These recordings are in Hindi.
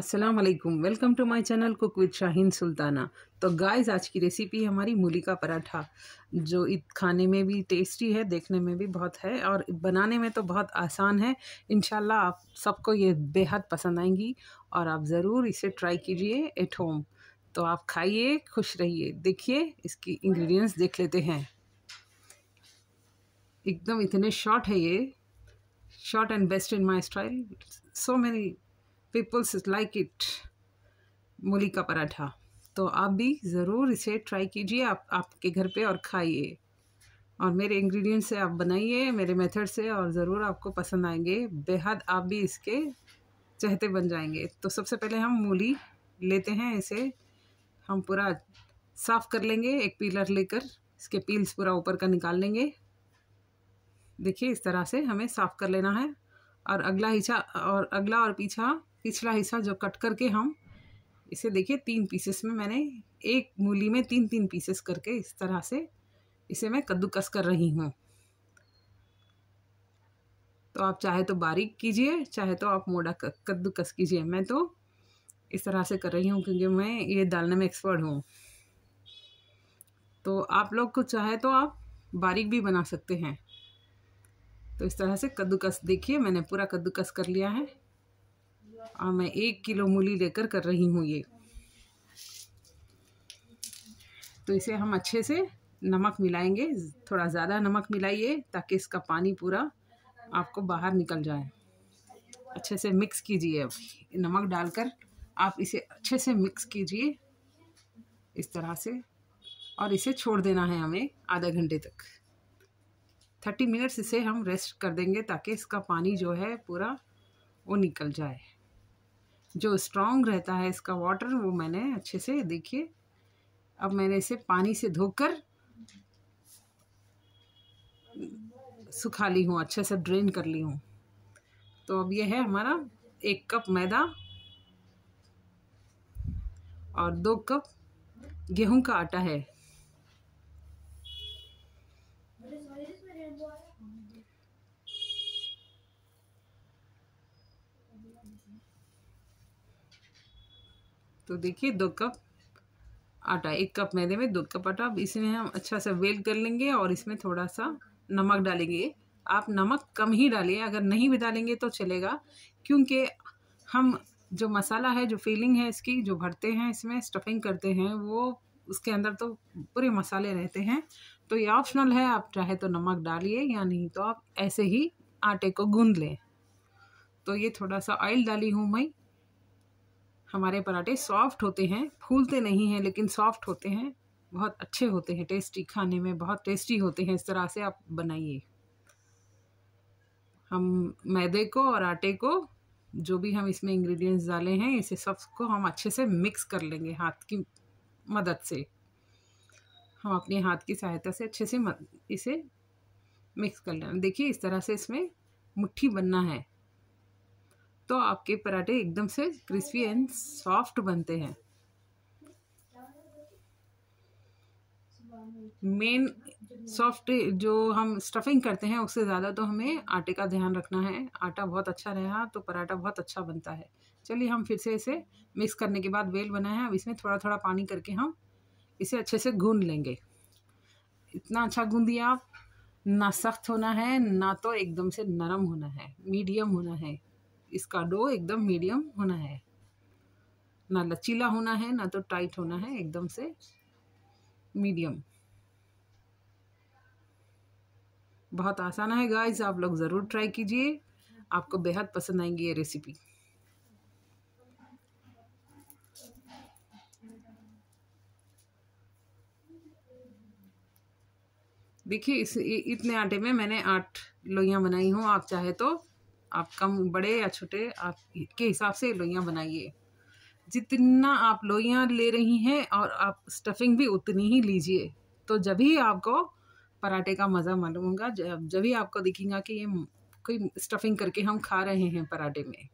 अस्सलाम वालेकुम welcome to my channel cook with Shaheen Sultana तो गाइस आज की रेसिपी हमारी मूली का पराठा जो इत खाने में भी टेस्टी है देखने में भी बहुत है और बनाने में तो बहुत आसान है इन आप सबको ये बेहद पसंद आएंगी और आप ज़रूर इसे ट्राई कीजिए एट होम तो आप खाइए खुश रहिए देखिए इसकी इंग्रेडिएंट्स देख लेते हैं एकदम इतने शॉर्ट है ये short and best in my style so many peoples like it मूली का पराठा तो आप भी ज़रूर इसे ट्राई कीजिए आप आपके घर पे और खाइए और मेरे इंग्रेडिएंट से आप बनाइए मेरे मेथड से और ज़रूर आपको पसंद आएंगे बेहद आप भी इसके चहते बन जाएंगे तो सबसे पहले हम मूली लेते हैं इसे हम पूरा साफ़ कर लेंगे एक पीलर लेकर इसके पील्स पूरा ऊपर का निकाल लेंगे देखिए इस तरह से हमें साफ़ कर लेना है और अगला हिस्सा और अगला और पीछा पिछला हिस्सा जो कट करके हम इसे देखिए तीन पीसेस में मैंने एक मूली में तीन तीन पीसेस करके इस तरह से इसे मैं कद्दूकस कर रही हूँ तो आप चाहे तो बारीक कीजिए चाहे तो आप मोड़ा कद्दूकस कीजिए मैं तो इस तरह से कर रही हूँ क्योंकि मैं ये डालने में एक्सपर्ट हूँ तो आप लोग को चाहे तो आप बारीक भी बना सकते हैं तो इस तरह से कद्दूकस देखिए मैंने पूरा कद्दूकस कर लिया है और मैं एक किलो मूली लेकर कर रही हूँ ये तो इसे हम अच्छे से नमक मिलाएंगे थोड़ा ज़्यादा नमक मिलाइए ताकि इसका पानी पूरा आपको बाहर निकल जाए अच्छे से मिक्स कीजिए अब नमक डालकर आप इसे अच्छे से मिक्स कीजिए इस तरह से और इसे छोड़ देना है हमें आधा घंटे तक थर्टी मिनट्स इसे हम रेस्ट कर देंगे ताकि इसका पानी जो है पूरा वो निकल जाए जो स्ट्रॉन्ग रहता है इसका वाटर वो मैंने अच्छे से देखिए अब मैंने इसे पानी से धोकर सुखा ली हूँ अच्छे से ड्रेन कर ली हूँ तो अब ये है हमारा एक कप मैदा और दो कप गेहूं का आटा है तो देखिए दो कप आटा एक कप मैदे में दो कप आटा इसमें हम अच्छा सा वेल कर लेंगे और इसमें थोड़ा सा नमक डालेंगे आप नमक कम ही डालिए अगर नहीं भी डालेंगे तो चलेगा क्योंकि हम जो मसाला है जो फीलिंग है इसकी जो भरते हैं इसमें स्टफिंग करते हैं वो उसके अंदर तो पूरे मसाले रहते हैं तो ये ऑप्शनल है आप चाहे तो नमक डालिए या नहीं तो आप ऐसे ही आटे को गूँध लें तो ये थोड़ा सा ऑयल डाली हूँ मैं हमारे पराठे सॉफ्ट होते हैं फूलते नहीं हैं लेकिन सॉफ्ट होते हैं बहुत अच्छे होते हैं टेस्टी खाने में बहुत टेस्टी होते हैं इस तरह से आप बनाइए हम मैदे को और आटे को जो भी हम इसमें इंग्रेडिएंट्स डाले हैं इसे सबको हम अच्छे से मिक्स कर लेंगे हाथ की मदद से हम अपने हाथ की सहायता से अच्छे से इसे मिक्स कर लेंगे देखिए इस तरह से इसमें मुट्ठी बनना है तो आपके पराठे एकदम से क्रिस्पी एंड सॉफ्ट बनते हैं मेन सॉफ्ट जो हम स्टफिंग करते हैं उससे ज़्यादा तो हमें आटे का ध्यान रखना है आटा बहुत अच्छा रहा तो पराठा बहुत अच्छा बनता है चलिए हम फिर से इसे मिक्स करने के बाद बेल बनाए हैं अब इसमें थोड़ा थोड़ा पानी करके हम इसे अच्छे से गून लेंगे इतना अच्छा गून दिया आप ना सख्त होना है ना तो एकदम से नरम होना है मीडियम होना है इसका डो एकदम मीडियम होना है ना लचीला होना है ना तो टाइट होना है एकदम से मीडियम बहुत आसान है गाइस आप लोग ज़रूर ट्राई कीजिए आपको बेहद पसंद आएंगी ये रेसिपी देखिए इस इतने आटे में मैंने आठ लोइयाँ बनाई हूँ आप चाहे तो आप कम बड़े या छोटे आप के हिसाब से लोइयाँ बनाइए जितना आप लोइयाँ ले रही हैं और आप स्टफिंग भी उतनी ही लीजिए तो जब ही आपको पराठे का मज़ा मालूम होगा जब जब ही आपको दिखेगा कि ये कोई स्टफिंग करके हम खा रहे हैं पराठे में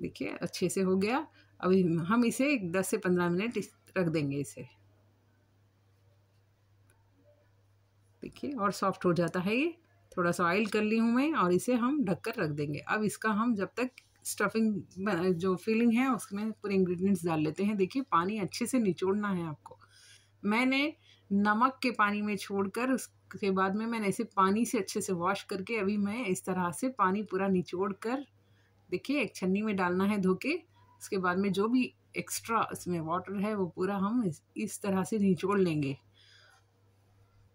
देखिए अच्छे से हो गया अभी हम इसे दस से पंद्रह मिनट रख देंगे इसे देखिए और सॉफ्ट हो जाता है ये थोड़ा सा ऑयल कर ली हूँ मैं और इसे हम ढक कर रख देंगे अब इसका हम जब तक स्टफिंग जो फिलिंग है उसमें पूरे इंग्रेडिएंट्स डाल लेते हैं देखिए पानी अच्छे से निचोड़ना है आपको मैंने नमक के पानी में छोड़कर उसके बाद में मैंने इसे पानी से अच्छे से वॉश करके अभी मैं इस तरह से पानी पूरा निचोड़ कर देखिए एक छन्नी में डालना है धो के उसके बाद में जो भी एक्स्ट्रा इसमें वाटर है वो पूरा हम इस, इस तरह से निचोड़ लेंगे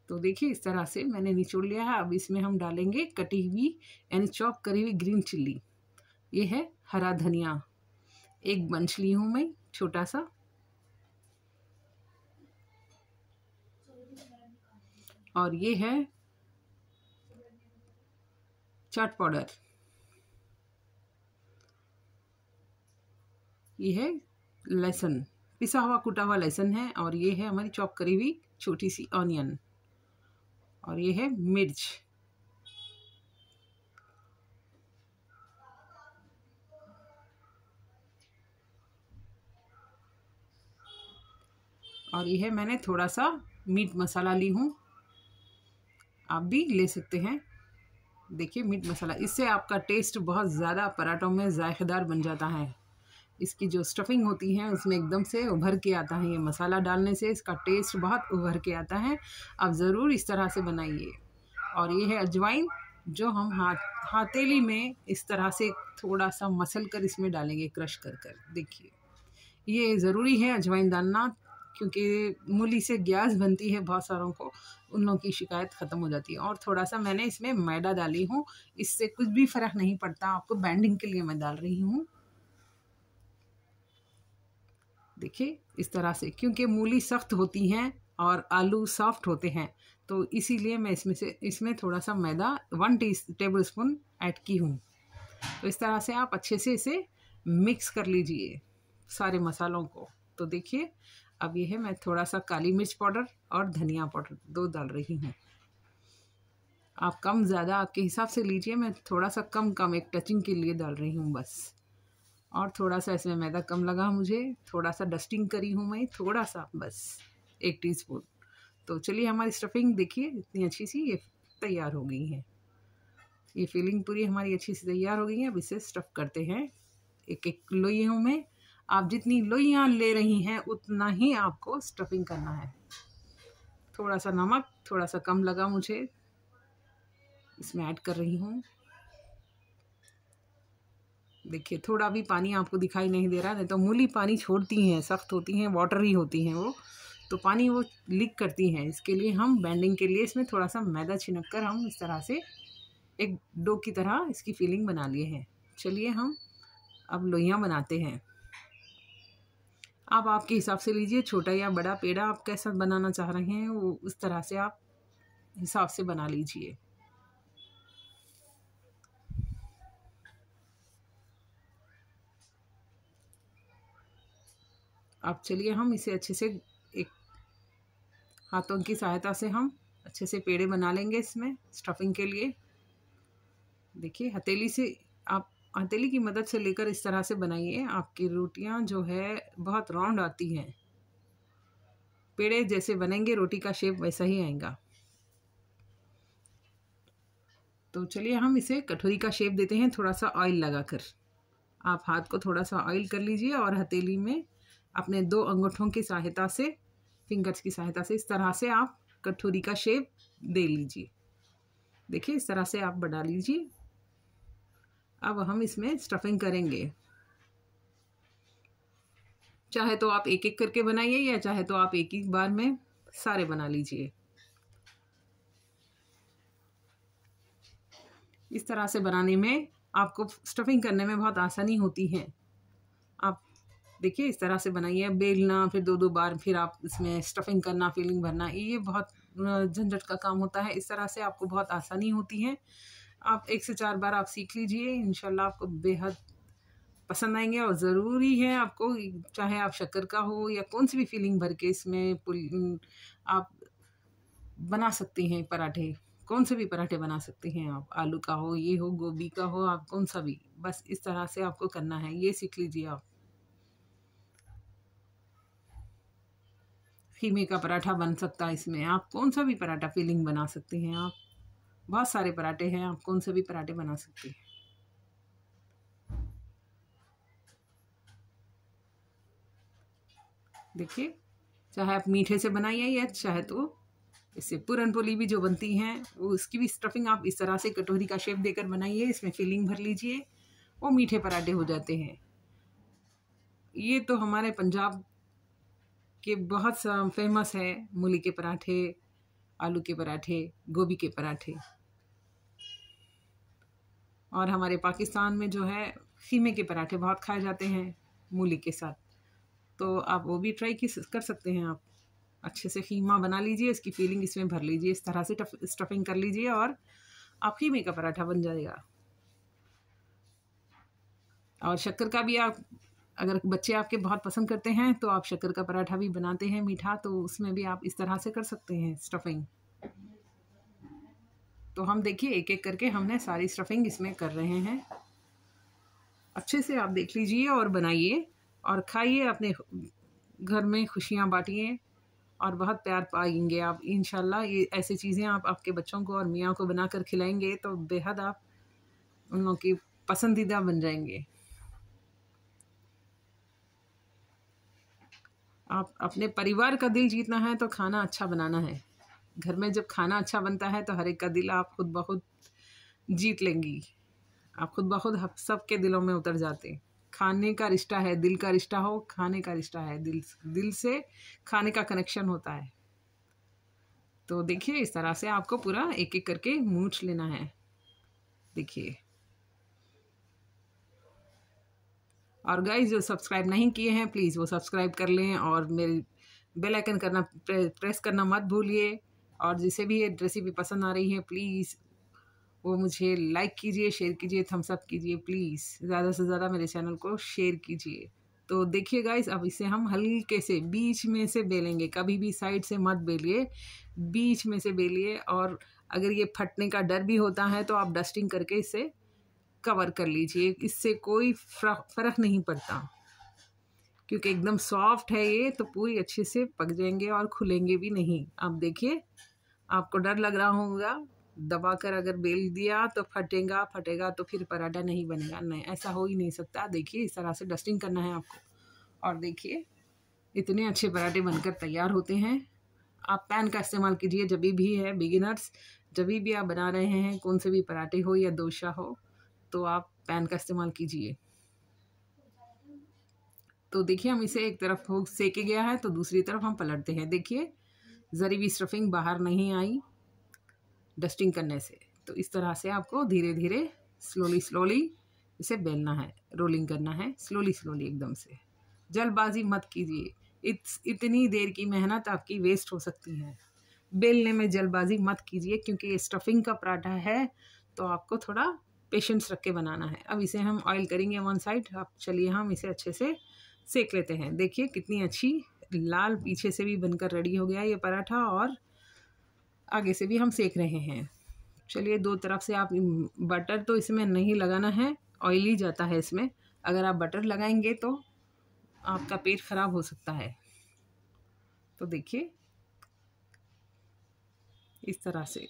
तो देखिए इस तरह से मैंने निचोड़ लिया है अब इसमें हम डालेंगे कटी हुई यानी चॉप करी हुई ग्रीन चिल्ली ये है हरा धनिया एक बंच ली हूँ मैं छोटा सा और ये है चाट पाउडर ये है लहसुन पिसा हुआ कुटा हुआ लहसुन है और ये है हमारी चॉप करी हुई छोटी सी ऑनियन और ये है मिर्च और यह मैंने थोड़ा सा मीट मसाला ली हूँ आप भी ले सकते हैं देखिए मीट मसाला इससे आपका टेस्ट बहुत ज़्यादा पराठों में जायकेदार बन जाता है इसकी जो स्टफिंग होती है उसमें एकदम से उभर के आता है ये मसाला डालने से इसका टेस्ट बहुत उभर के आता है आप ज़रूर इस तरह से बनाइए और ये है अजवाइन जो हम हाथ हाथेली में इस तरह से थोड़ा सा मसल कर इसमें डालेंगे क्रश कर कर देखिए ये ज़रूरी है अजवाइन डालना क्योंकि मूली से गैस बनती है बहुत सारों को उन लोगों की शिकायत ख़त्म हो जाती है और थोड़ा सा मैंने इसमें मैदा डाली हूँ इससे कुछ भी फ़र्क नहीं पड़ता आपको बैंडिंग के लिए मैं डाल रही हूँ देखिए इस तरह से क्योंकि मूली सख्त होती हैं और आलू सॉफ्ट होते हैं तो इसीलिए मैं इसमें से इसमें थोड़ा सा मैदा one T tablespoon add की हूँ तो इस तरह से आप अच्छे से इसे मिक्स कर लीजिए सारे मसालों को तो देखिए अब यह है मैं थोड़ा सा काली मिर्च पाउडर और धनिया पाउडर दो डाल रही हूँ आप कम ज़्यादा आपके हिसाब से लीजिए मैं थोड़ा सा कम कम एक टचिंग के लिए डाल रही हूँ बस और थोड़ा सा इसमें मैदा कम लगा मुझे थोड़ा सा डस्टिंग करी हूँ मैं थोड़ा सा बस एक टीस्पून तो चलिए हमारी स्टफिंग देखिए इतनी अच्छी सी ये तैयार हो गई है ये फीलिंग पूरी हमारी अच्छी सी तैयार हो गई है अब इसे स्टफ़ करते हैं एक एक लोई में आप जितनी लोइयाँ ले रही हैं उतना ही आपको स्टफिंग करना है थोड़ा सा नमक थोड़ा सा कम लगा मुझे इसमें ऐड कर रही हूँ देखिए थोड़ा भी पानी आपको दिखाई नहीं दे रहा नहीं तो मूली पानी छोड़ती हैं सख्त होती हैं वाटरी होती हैं वो तो पानी वो लीक करती हैं इसके लिए हम बैंडिंग के लिए इसमें थोड़ा सा मैदा छिनक कर हम इस तरह से एक डो की तरह इसकी फीलिंग बना लिए हैं चलिए हम अब लोहियाँ बनाते हैं आप आपके हिसाब से लीजिए छोटा या बड़ा पेड़ा आप कैसा बनाना चाह रहे हैं वो उस तरह से आप हिसाब से बना लीजिए अब चलिए हम इसे अच्छे से एक हाथों की सहायता से हम अच्छे से पेड़े बना लेंगे इसमें स्टफिंग के लिए देखिए हथेली से आप हथेली की मदद से लेकर इस तरह से बनाइए आपकी रोटियां जो है बहुत राउंड आती हैं पेड़े जैसे बनेंगे रोटी का शेप वैसा ही आएगा तो चलिए हम इसे कटोरी का शेप देते हैं थोड़ा सा ऑयल लगाकर आप हाथ को थोड़ा सा ऑयल कर लीजिए और हथेली में अपने दो अंगूठों की सहायता से फिंगर्स की सहायता से इस तरह से आप कटोरी का शेप दे लीजिए देखिए इस तरह से आप बढ़ा लीजिए अब हम इसमें स्टफिंग करेंगे चाहे तो आप एक एक करके बनाइए या चाहे तो आप एक एक बार में सारे बना लीजिए इस तरह से बनाने में आपको स्टफिंग करने में बहुत आसानी होती है देखिए इस तरह से बनाइए बेलना फिर दो दो बार फिर आप इसमें स्टफिंग करना फीलिंग भरना ये बहुत झंझट का काम होता है इस तरह से आपको बहुत आसानी होती है आप एक से चार बार आप सीख लीजिए इन आपको बेहद पसंद आएंगे और ज़रूरी है आपको चाहे आप शक्कर का हो या कौन सी भी फीलिंग भर के इसमें आप बना सकती हैं पराठे कौन से भी पराठे बना सकते हैं आप आलू का हो ये हो गोभी का हो आप कौन सा भी बस इस तरह से आपको करना है ये सीख लीजिए आप खीमे का पराठा बन सकता है इसमें आप कौन सा भी पराठा फीलिंग बना सकते हैं आप बहुत सारे पराठे हैं आप कौन से भी पराठे बना सकते हैं देखिए चाहे आप मीठे से बनाइए या चाहे तो इससे पूरन पोली भी जो बनती हैं वो उसकी भी स्टफिंग आप इस तरह से कटोरी का शेप देकर बनाइए इसमें फिलिंग भर लीजिए वो मीठे पराठे हो जाते हैं ये तो हमारे पंजाब कि बहुत फेमस है मूली के पराठे आलू के पराठे गोभी के पराठे और हमारे पाकिस्तान में जो है खीमे के पराठे बहुत खाए जाते हैं मूली के साथ तो आप वो भी ट्राई कर सकते हैं आप अच्छे से खीमा बना लीजिए इसकी फीलिंग इसमें भर लीजिए इस तरह से स्टफिंग कर लीजिए और आप खीमे का पराठा बन जाएगा और शक्कर का भी आप अगर बच्चे आपके बहुत पसंद करते हैं तो आप शक्कर का पराठा भी बनाते हैं मीठा तो उसमें भी आप इस तरह से कर सकते हैं स्टफिंग तो हम देखिए एक एक करके हमने सारी स्टफिंग इसमें कर रहे हैं अच्छे से आप देख लीजिए और बनाइए और खाइए अपने घर में खुशियाँ बांटिए और बहुत प्यार पाएंगे आप इन ये ऐसी चीज़ें आप आपके बच्चों को और मियाँ को बना कर खिलाएंगे तो बेहद आप उन लोगों की पसंदीदा बन जाएंगे आप अपने परिवार का दिल जीतना है तो खाना अच्छा बनाना है घर में जब खाना अच्छा बनता है तो हर एक का दिल आप खुद बहुत जीत लेंगी आप खुद बहुत सबके दिलों में उतर जाते खाने का रिश्ता है दिल का रिश्ता हो खाने का रिश्ता है दिल दिल से खाने का कनेक्शन होता है तो देखिए इस तरह से आपको पूरा एक एक करके मूछ लेना है देखिए और गाइज जो सब्सक्राइब नहीं किए हैं प्लीज़ वो सब्सक्राइब कर लें और मेरे बेल आइकन करना प्रेस करना मत भूलिए और जिसे भी ये रेसिपी पसंद आ रही है प्लीज़ वो मुझे लाइक कीजिए शेयर कीजिए थम्सअप कीजिए प्लीज़ ज़्यादा से ज़्यादा मेरे चैनल को शेयर कीजिए तो देखिए गाइस अब इसे हम हल्के से बीच में से बेलेंगे कभी भी साइड से मत बेलिए बीच में से बेलिए और अगर ये फटने का डर भी होता है तो आप डस्टिंग करके इसे कवर कर लीजिए इससे कोई फ़र्क नहीं पड़ता क्योंकि एकदम सॉफ्ट है ये तो पूरी अच्छे से पक जाएंगे और खुलेंगे भी नहीं आप देखिए आपको डर लग रहा होगा दबा कर अगर बेल दिया तो फटेगा फटेगा तो फिर पराठा नहीं बनेगा नहीं ऐसा हो ही नहीं सकता देखिए इस तरह से डस्टिंग करना है आपको और देखिए इतने अच्छे पराठे बनकर तैयार होते हैं आप पैन का इस्तेमाल कीजिए जब भी है बिगिनर्स जब भी आप बना रहे हैं कौन से भी पराठे हो या दोशा हो तो आप पैन का इस्तेमाल कीजिए तो देखिए हम इसे एक तरफ हो सेके गया है तो दूसरी तरफ हम पलटते हैं देखिए ज़री भी स्टफिंग बाहर नहीं आई डस्टिंग करने से तो इस तरह से आपको धीरे धीरे स्लोली स्लोली इसे बेलना है रोलिंग करना है स्लोली स्लोली एकदम से जल्दबाजी मत कीजिए इत, इतनी देर की मेहनत आपकी वेस्ट हो सकती है बेलने में जल्दबाजी मत कीजिए क्योंकि ये स्टफिंग का पराठा है तो आपको थोड़ा पेशेंस रख के बनाना है अब इसे हम ऑयल करेंगे वन साइड अब चलिए हम इसे अच्छे से सेक लेते हैं देखिए कितनी अच्छी लाल पीछे से भी बनकर रेडी हो गया ये पराठा और आगे से भी हम सेक रहे हैं चलिए दो तरफ से आप बटर तो इसमें नहीं लगाना है ऑयल ही जाता है इसमें अगर आप बटर लगाएंगे तो आपका पेट ख़राब हो सकता है तो देखिए इस तरह से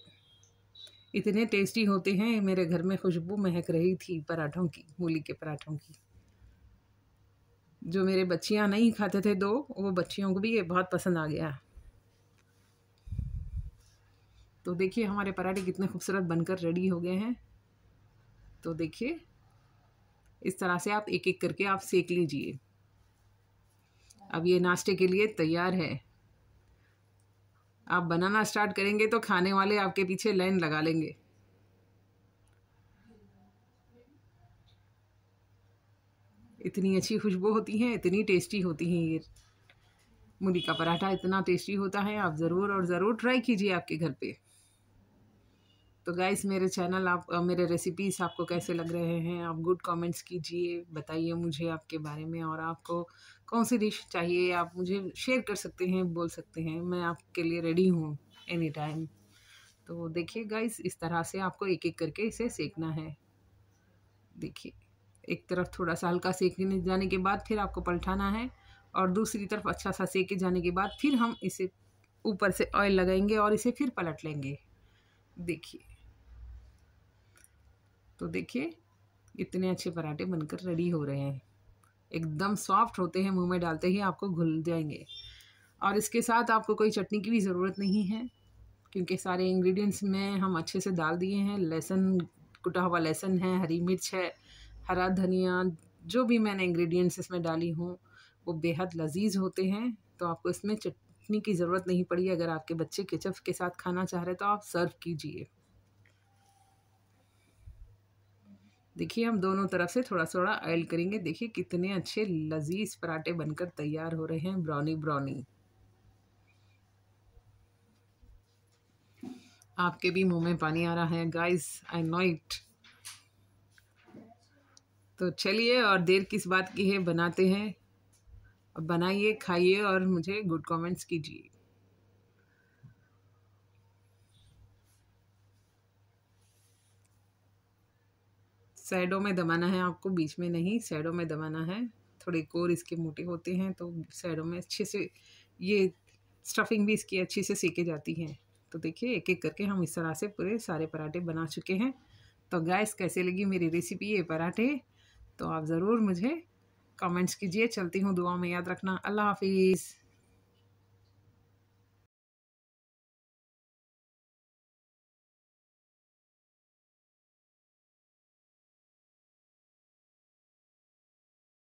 इतने टेस्टी होते हैं मेरे घर में खुशबू महक रही थी पराठों की मूली के पराठों की जो मेरे बच्चियाँ नहीं खाते थे दो वो बच्चियों को भी ये बहुत पसंद आ गया तो देखिए हमारे पराठे कितने खूबसूरत बनकर रेडी हो गए हैं तो देखिए इस तरह से आप एक एक करके आप सेक लीजिए अब ये नाश्ते के लिए तैयार है आप बनाना स्टार्ट करेंगे तो खाने वाले आपके पीछे लाइन लगा लेंगे इतनी अच्छी खुशबू होती है इतनी टेस्टी होती है ये मूली का पराठा इतना टेस्टी होता है आप ज़रूर और ज़रूर ट्राई कीजिए आपके घर पे तो गाइस मेरे चैनल आप मेरे रेसिपीज़ आपको कैसे लग रहे हैं आप गुड कमेंट्स कीजिए बताइए मुझे आपके बारे में और आपको कौन सी डिश चाहिए आप मुझे शेयर कर सकते हैं बोल सकते हैं मैं आपके लिए रेडी हूँ एनी टाइम तो देखिए गाइस इस तरह से आपको एक एक करके इसे सेकना है देखिए एक तरफ थोड़ा सा हल्का सेकने जाने के बाद फिर आपको पलटाना है और दूसरी तरफ अच्छा सा सेके जाने के बाद फिर हम इसे ऊपर से ऑयल लगाएंगे और इसे फिर पलट लेंगे देखिए तो देखिए इतने अच्छे पराठे बनकर रेडी हो रहे हैं एकदम सॉफ्ट होते हैं मुंह में डालते ही आपको घुल जाएंगे और इसके साथ आपको कोई चटनी की भी ज़रूरत नहीं है क्योंकि सारे इंग्रेडिएंट्स में हम अच्छे से डाल दिए हैं लहसुन कुटा हुआ लहसुन है हरी मिर्च है हरा धनिया जो भी मैंने इंग्रेडिएंट्स इसमें डाली हूँ वो बेहद लजीज होते हैं तो आपको इसमें चटनी की ज़रूरत नहीं पड़ी अगर आपके बच्चे केचप के साथ खाना चाह रहे तो आप सर्व कीजिए देखिए हम दोनों तरफ से थोड़ा थोड़ा ऑयल करेंगे देखिए कितने अच्छे लजीज पराठे बनकर तैयार हो रहे हैं ब्राउनी ब्राउनी आपके भी मुंह में पानी आ रहा है गाइस आई नो इट तो चलिए और देर किस बात की है बनाते हैं बनाइए खाइए और मुझे गुड कमेंट्स कीजिए साइडों में दबाना है आपको बीच में नहीं साइडों में दबाना है थोड़े कोर इसके मोटे होते हैं तो साइडों में अच्छे से ये स्टफिंग भी इसकी अच्छी से सीखे जाती है तो देखिए एक एक करके हम इस तरह से पूरे सारे पराठे बना चुके हैं तो गैस कैसे लगी मेरी रेसिपी ये पराठे तो आप ज़रूर मुझे कमेंट्स कीजिए चलती हूँ दुआ में याद रखना अल्लाह हाफिज़